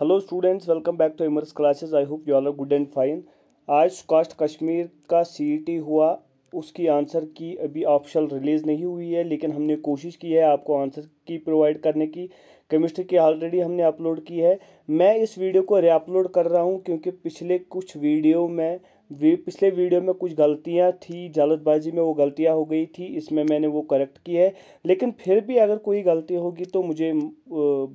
hello students welcome back to Immers classes I hope you all are good and fine आज कास्ट कश्मीर का C e हुआ उसकी answer की अभी ऑफिशियल रिलीज़ नहीं हुई है लेकिन हमने कोशिश की है आपको आंसर की प्रोवाइड करने की केमिस्ट्री की ऑलरेडी हमने अपलोड की है मैं इस वीडियो को रीअपलोड कर रहा हूँ क्योंकि पिछले कुछ वीडियो में वी पिछले वीडियो में कुछ गलतियां थी जल्दबाजी में वो गलतियां हो गई थी इसमें मैंने वो करेक्ट की है लेकिन फिर भी अगर कोई गलती होगी तो मुझे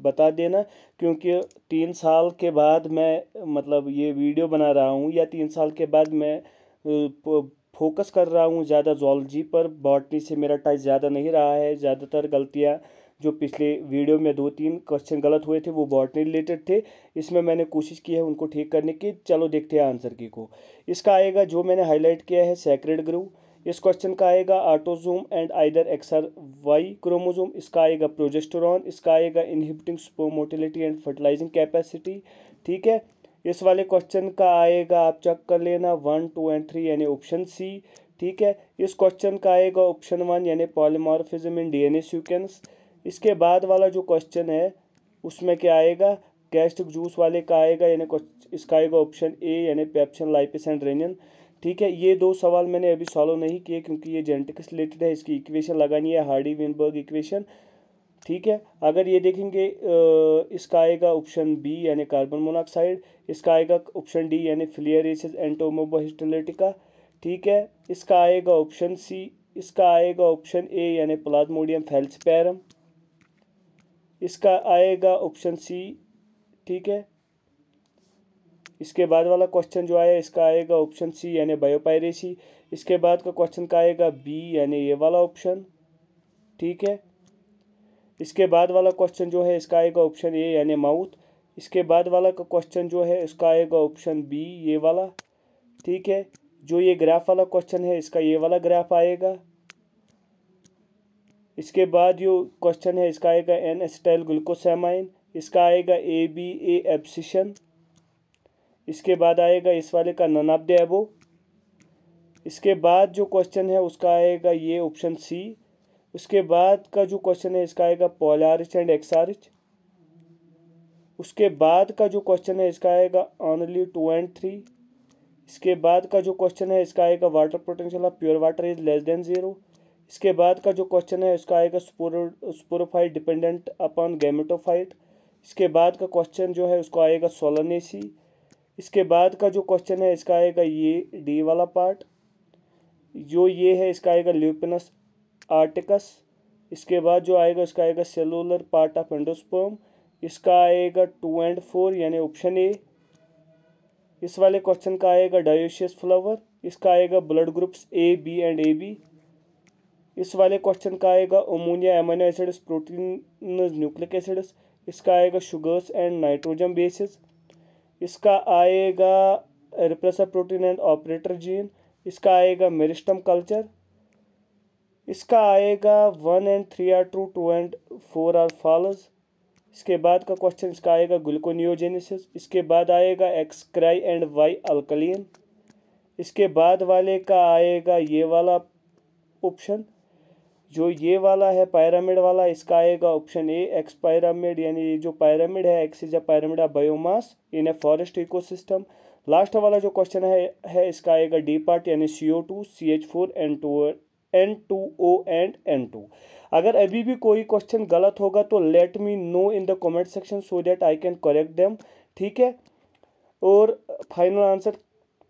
बता देना क्योंकि तीन साल के बाद मैं मतलब ये वीडियो बना रहा हूँ या तीन साल के बाद मैं फोकस कर रहा हूँ ज़्यादा जोलॉजी पर बॉटनी से मेरा टच ज़्यादा नहीं रहा है ज़्यादातर गलतियाँ जो पिछले वीडियो में दो तीन क्वेश्चन गलत हुए थे वो बॉटनी रिलेटेड थे इसमें मैंने कोशिश की है उनको ठीक करने की चलो देखते हैं आंसर की को इसका आएगा जो मैंने हाईलाइट किया है सेक्रेड ग्रू इस क्वेश्चन का आएगा autosome and either X or Y chromosome इसका आएगा प्रोजेस्टोरॉन इसका आएगा inhibiting sperm motility and fertilising capacity ठीक है इस वाले क्वेश्चन का आएगा आप चेक कर लेना वन टू एंड थ्री यानी ऑप्शन सी ठीक है इस क्वेश्चन का आएगा ऑप्शन वन यानी पॉलीमॉर्फिज्म इन डीएनए सिक्वेंस इसके बाद वाला जो क्वेश्चन है उसमें क्या आएगा गैस्ट्रिक जूस वाले का आएगा यानी इसका आएगा ऑप्शन ए यानी पेप्सन लाइपिस एंड रेनियन ठीक है ये दो सवाल मैंने अभी सॉल्व नहीं किए क्योंकि ये जेनेटिक्स रिलेटेड है इसकी इक्वेशन लगानी है हार्डी विनबर्ग इक्वेशन ठीक है अगर ये देखेंगे इसका आएगा ऑप्शन बी यानी कार्बन मोनाक्साइड इसका आएगा ऑप्शन डी यानी फ्लियरेसिस एंटोमोबोहिस्टोलेटिका ठीक है इसका आएगा ऑप्शन सी इसका आएगा ऑप्शन ए यानी प्लाज्मोडियम फेल्सपैरम इसका आएगा ऑप्शन सी ठीक है इसके बाद वाला क्वेश्चन जो आया इसका आएगा ऑप्शन सी यानी बायोपायरेसी इसके बाद का क्वेश्चन का आएगा बी यानी ये वाला ऑप्शन ठीक है इसके बाद वाला क्वेश्चन जो है इसका आएगा ऑप्शन ए यानी माउथ इसके बाद वाला का क्वेश्चन जो है इसका आएगा ऑप्शन बी ये वाला ठीक है जो ये ग्राफ वाला क्वेश्चन है इसका ये वाला ग्राफ आएगा इसके बाद जो क्वेश्चन है इसका आएगा एन एसटाइल ग्लूकोसामाइन इसका आएगा ए बी ए एप्सिशन इसके बाद आएगा इस वाले का ननाब ऑफ इसके बाद जो क्वेश्चन है उसका आएगा ये ऑप्शन सी उसके बाद का जो क्वेश्चन है इसका आएगा पोलारिच एंड एक्सारिच उसके बाद का जो क्वेश्चन है इसका आएगा ऑनली टू एंड थ्री इसके बाद का जो क्वेश्चन है इसका आएगा water potential of pure water is less than zero इसके बाद का जो क्वेश्चन है उसका आएगा स्पोरो स्पोरोफाइट डिपेंडेंट अपॉन गैमेटोफाइट इसके बाद का क्वेश्चन जो है उसको आएगा सोलनेसी इसके बाद का जो क्वेश्चन है इसका आएगा ये डी वाला पार्ट जो ये है इसका आएगा ल्यूपिनस आर्टिकस इसके बाद जो आएगा इसका आएगा सेलुलर पार्ट ऑफ एंडोस्पर्म इसका आएगा टू एंड फोर यानी ऑप्शन ए इस वाले क्वेश्चन का आएगा डायोशियस फ्लावर इसका आएगा blood groups A B and A B इस वाले क्वेश्चन का आएगा ammonia amino acids protein nucleic acids इसका आएगा शुगर्स एंड नाइट्रोजन बेसिस इसका आएगा repressor protein and operator gene इसका आएगा मेरिस्टम कल्चर इसका आएगा one and three are true two and four are false इसके बाद का क्वेश्चन इसका आएगा ग्लूकोनियोजेनेसिस इसके बाद आएगा एक्सक्राई एंड वाई अल्कलिन इसके बाद वाले का आएगा ये वाला ऑप्शन जो ये वाला है पैरामिड वाला इसका आएगा ऑप्शन ए एक्स पैरामिड यानी ये जो पैरामिड है X is a pyramid of biomass in a forest ecosystem last वाला जो क्वेश्चन है है इसका आएगा डी पार्ट यानी C O two C H four N two N two O and N two अगर अभी भी कोई क्वेश्चन गलत होगा तो let me know in the comment section so that I can correct them ठीक है और फाइनल आंसर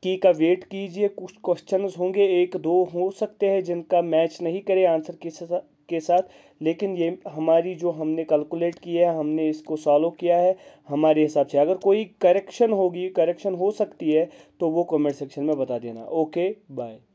की का वेट कीजिए कुछ क्वेश्चंस होंगे एक दो हो सकते हैं जिनका मैच नहीं करे आंसर के साथ के साथ लेकिन ये हमारी जो हमने कैलकुलेट किया है हमने इसको सॉल्व किया है हमारे हिसाब से अगर कोई करेक्शन होगी करेक्शन हो सकती है तो वो कमेंट सेक्शन में बता देना ओके बाय